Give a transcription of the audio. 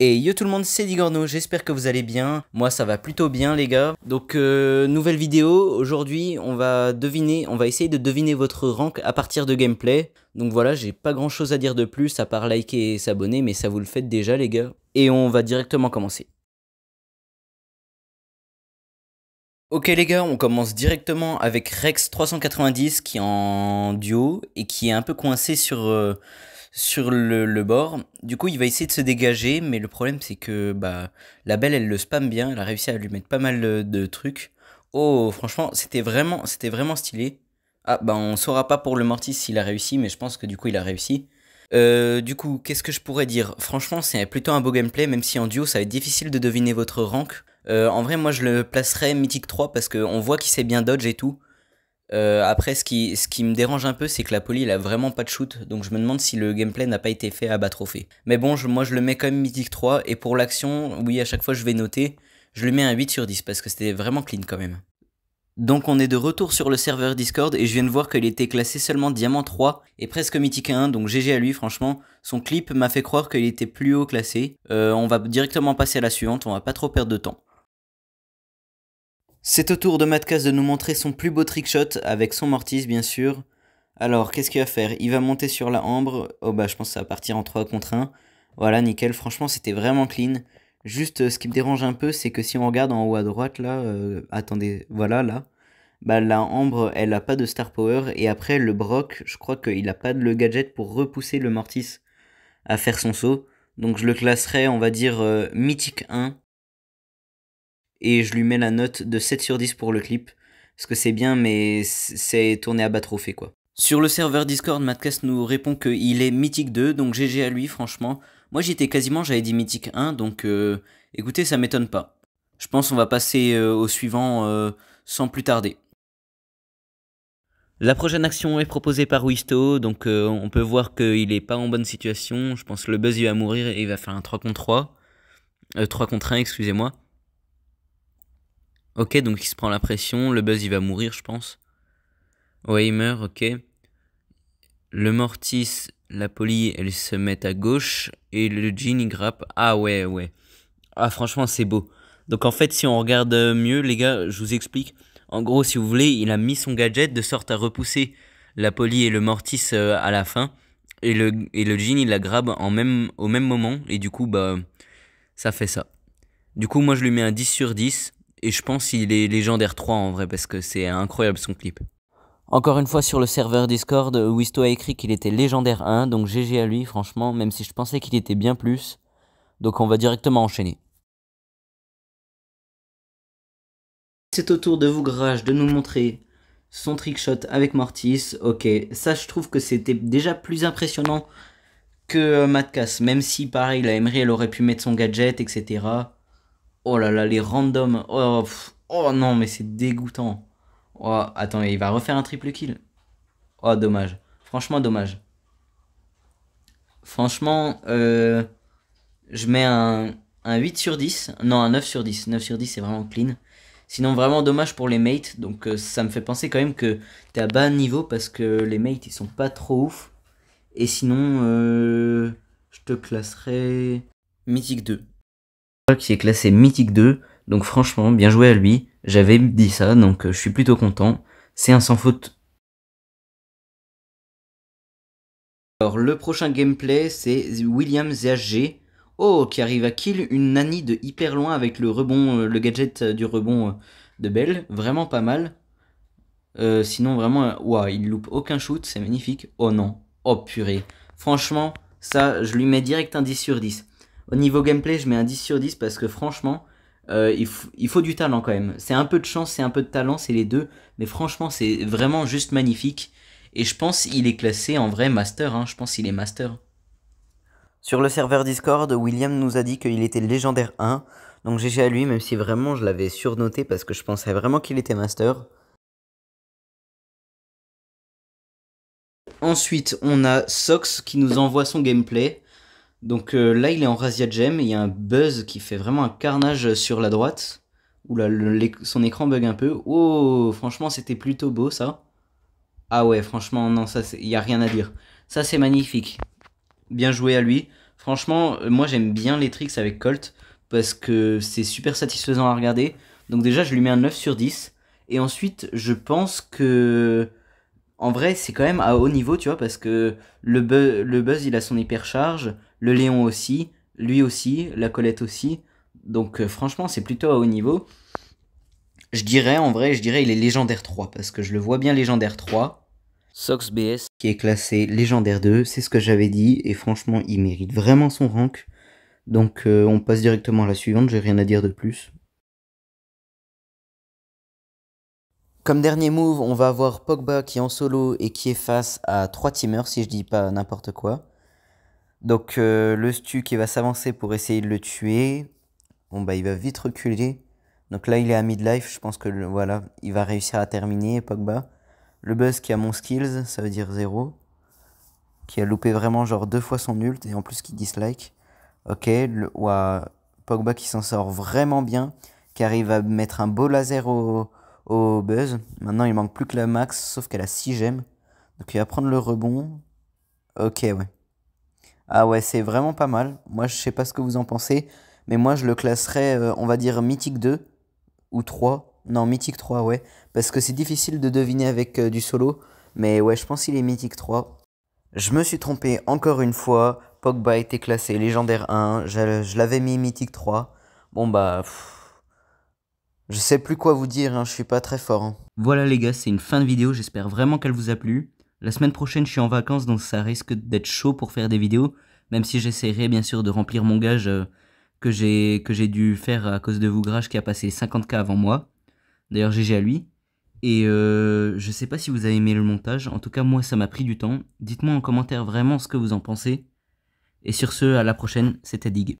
Et yo tout le monde, c'est Digorno, j'espère que vous allez bien. Moi ça va plutôt bien les gars. Donc euh, nouvelle vidéo, aujourd'hui on va deviner, on va essayer de deviner votre rank à partir de gameplay. Donc voilà, j'ai pas grand chose à dire de plus à part liker et s'abonner, mais ça vous le faites déjà les gars. Et on va directement commencer. Ok les gars, on commence directement avec Rex 390 qui est en duo et qui est un peu coincé sur... Euh, sur le, bord. Du coup, il va essayer de se dégager, mais le problème, c'est que bah, la belle, elle le spam bien. Elle a réussi à lui mettre pas mal de trucs. Oh, franchement, c'était vraiment, c'était vraiment stylé. Ah, bah, on saura pas pour le Mortis s'il a réussi, mais je pense que du coup, il a réussi. Euh, du coup, qu'est-ce que je pourrais dire Franchement, c'est plutôt un beau gameplay, même si en duo, ça va être difficile de deviner votre rank. Euh, en vrai, moi, je le placerais Mythic 3 parce qu'on voit qu'il sait bien dodge et tout. Euh, après, ce qui, me dérange un peu, c'est que la poli il a vraiment pas de shoot, donc je me demande si le gameplay n'a pas été fait à bas trophée. Mais bon, moi je le mets quand même mythique 3, et pour l'action, oui, à chaque fois je vais noter, je le mets un 8 sur 10, parce que c'était vraiment clean quand même. Donc on est de retour sur le serveur Discord et je viens de voir qu'il était classé seulement Diamant 3 et presque Mythique 1, donc GG à lui franchement. Son clip m'a fait croire qu'il était plus haut classé. Euh, on va directement passer à la suivante, on va pas trop perdre de temps. C'est au tour de Matkas de nous montrer son plus beau trickshot, avec son mortise bien sûr. Alors, qu'est-ce qu'il va faire Il va monter sur la Ambre. Oh bah, je pense que ça va partir en 3 contre 1. Voilà, nickel. Franchement, c'était vraiment clean. Juste, euh, ce qui me dérange un peu, c'est que si on regarde en haut à droite, là... Euh, attendez, voilà, là. Bah, la Ambre, elle a pas de Star Power. Et après, le Brock, je crois qu'il a pas de le gadget pour repousser le Mortis à faire son saut. Donc, je le classerais, on va dire, Mythic euh, mythique 1 et je lui mets la note de 7 sur 10 pour le clip. Parce que c'est bien, mais c'est tourné à bas trophée, quoi. Sur le serveur Discord, Madcast nous répond qu'il est Mythique 2, donc GG à lui, franchement. Moi j'étais quasiment, j'avais dit Mythique 1, donc euh, écoutez, ça m'étonne pas. Je pense qu'on va passer euh, au suivant euh, sans plus tarder. La prochaine action est proposée par Wisto, donc on peut voir qu'il est pas en bonne situation. Je pense que le buzz il va mourir et il va faire un 3 contre 3. 3 contre 1, excusez-moi. Ok, donc il se prend la pression. Le buzz, il va mourir, je pense. Ouais, il meurt, ok. Le mortis, la poli elle se met à gauche. Et le jean, il grappe. Ah ouais, ouais. Ah, franchement, c'est beau. Donc en fait, si on regarde euh, mieux, les gars, je vous explique. En gros, si vous voulez, il a mis son gadget de sorte à repousser la poli et le mortis euh, à la fin. Et le, et le jean, il la grabe en même, au même moment. Et du coup, bah, ça fait ça. Du coup, moi, je lui mets un 10 sur 10. Et je pense qu'il est légendaire 3 en vrai, parce que c'est incroyable son clip. Encore une fois, sur le serveur Discord, Wisto a écrit qu'il était légendaire 1, donc GG à lui, franchement, même si je pensais qu'il était bien plus. Donc on va directement enchaîner. C'est au tour de vous, de nous montrer son trickshot avec Mortis. Ok, ça je trouve que c'était déjà plus impressionnant que euh, Matkas, même si pareil, la Emery elle aurait pu mettre son gadget, etc. Oh là là, les randoms. Oh, oh, non, mais c'est dégoûtant. Oh, attends, il va refaire un triple kill. Oh, dommage. Franchement, dommage. Franchement, euh, je mets un, un 8 sur 10. Non, un 9 sur 10. 9 sur 10, c'est vraiment clean. Sinon, vraiment dommage pour les mates. Donc, euh, ça me fait penser quand même que t'es à bas niveau parce que les mates, ils sont pas trop ouf. Et sinon, euh, je te classerai... Mythique 2 qui est classé Mythique 2. Donc franchement, bien joué à lui. J'avais dit ça, donc euh, je suis plutôt content. C'est un sans faute. Alors le prochain gameplay, c'est William ZHG. Oh, qui arrive à kill une nanny de hyper loin avec le rebond, euh, le gadget euh, du rebond de Belle. Vraiment pas mal. sinon, vraiment, wow, il loupe aucun shoot, c'est magnifique. Oh non, oh purée. Franchement, ça, je lui mets direct un 10 sur 10. Au niveau gameplay, je mets un 10 sur 10 parce que franchement, euh, il, faut du talent quand même. C'est un peu de chance, c'est un peu de talent, c'est les deux. Mais franchement, c'est vraiment juste magnifique. Et je pense qu'il est classé en vrai master. Hein. Je pense qu'il est master. Sur le serveur Discord, William nous a dit qu'il était légendaire 1. Donc GG à lui, même si vraiment je l'avais surnoté parce que je pensais vraiment qu'il était master. Ensuite, on a Sox qui nous envoie son gameplay. Donc euh, là, il est en Razia Gem, il y a un buzz qui fait vraiment un carnage sur la droite. Oula, son écran bug un peu. Oh, franchement, c'était plutôt beau ça. Ah ouais, franchement, non, ça, il n'y a rien à dire. Ça, c'est magnifique. Bien joué à lui. Franchement, euh, moi, j'aime bien les tricks avec Colt parce que c'est super satisfaisant à regarder. Donc déjà, je lui mets un 9 sur 10. Et ensuite, je pense que... En vrai, c'est quand même à haut niveau, tu vois, parce que le, le buzz, il a son hypercharge le Léon aussi, lui aussi, la Colette aussi. Donc euh, franchement, c'est plutôt à haut niveau. Je dirais, en vrai, je dirais il est légendaire 3, parce que je le vois bien légendaire 3. Sox BS. Qui est classé légendaire 2, c'est ce que j'avais dit, et franchement, il mérite vraiment son rank. Donc euh, on passe directement à la suivante, j'ai rien à dire de plus. Comme dernier move, on va avoir Pogba qui est en solo et qui est face à 3 teamers, si je dis pas n'importe quoi. Donc euh, le Stu qui va s'avancer pour essayer de le tuer. Bon bah il va vite reculer. Donc là il est à midlife, je pense que voilà, il va réussir à terminer Pogba. Le Buzz qui a mon skills, ça veut dire 0. Qui a loupé vraiment genre deux fois son ult et en plus qui dislike. Ok, le, ouah, Pogba qui s'en sort vraiment bien, qui arrive à mettre un beau laser au, au Buzz. Maintenant il manque plus que la max, sauf qu'elle a 6 gemmes. Donc il va prendre le rebond. Ok ouais. Ah ouais, c'est vraiment pas mal. Moi, je sais pas ce que vous en pensez, mais moi, je le classerais, euh, on va dire, mythique 2 ou 3. Non, mythique 3, ouais. Parce que c'est difficile de deviner avec euh, du solo, mais ouais, je pense qu'il est mythique 3. Je me suis trompé encore une fois. Pogba était classé légendaire 1. Je, l'avais mis mythique 3. Bon, bah. Je sais plus quoi vous dire, hein. je suis pas très fort. Hein. Voilà les gars, c'est une fin de vidéo, j'espère vraiment qu'elle vous a plu. La semaine prochaine, je suis en vacances, donc ça risque d'être chaud pour faire des vidéos, même si j'essaierai bien sûr de remplir mon gage euh, que j'ai que j'ai dû faire à cause de Vougrage qui a passé 50k avant moi. D'ailleurs, GG à lui. Et euh, je sais pas si vous avez aimé le montage, en tout cas moi ça m'a pris du temps. Dites-moi en commentaire vraiment ce que vous en pensez. Et sur ce, à la prochaine, c'était Dig.